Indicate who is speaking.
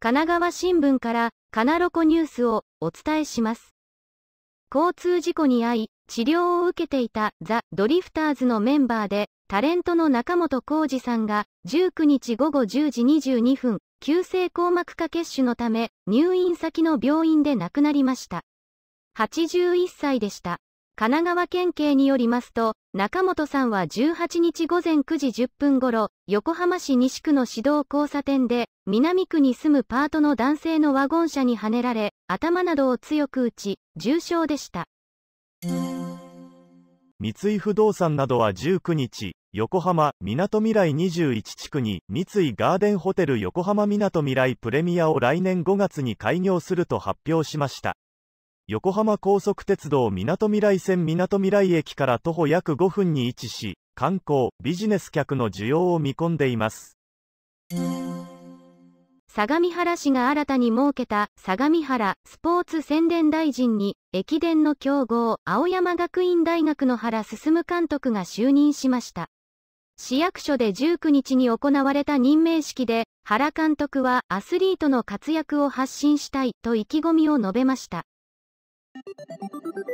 Speaker 1: 神奈川新聞からカナロコニュースをお伝えします。交通事故に遭い、治療を受けていたザ・ドリフターズのメンバーで、タレントの中本浩二さんが19日午後10時22分、急性硬膜下血腫のため入院先の病院で亡くなりました。81歳でした。神奈川県警によりますと、中本さんは18日午前9時10分頃、横浜市西区の市道交差点で、南区に住むパートの男性のワゴン車にはねられ、頭などを強く打ち、重傷でした。
Speaker 2: 三井不動産などは19日、横浜、みなとみらい21地区に、三井ガーデンホテル横浜みなとみらいプレミアを来年5月に開業すると発表しました。横浜高速鉄道みなとみらい線みなとみらい駅から徒歩約5分に位置し、観光、ビジネス客の需要を見込んでいます。
Speaker 1: 相模原市が新たに設けた相模原スポーツ宣伝大臣に駅伝の強豪青山学院大学の原進監督が就任しました。市役所で19日に行われた任命式で原監督はアスリートの活躍を発信したいと意気込みを述べました。
Speaker 2: Thank you.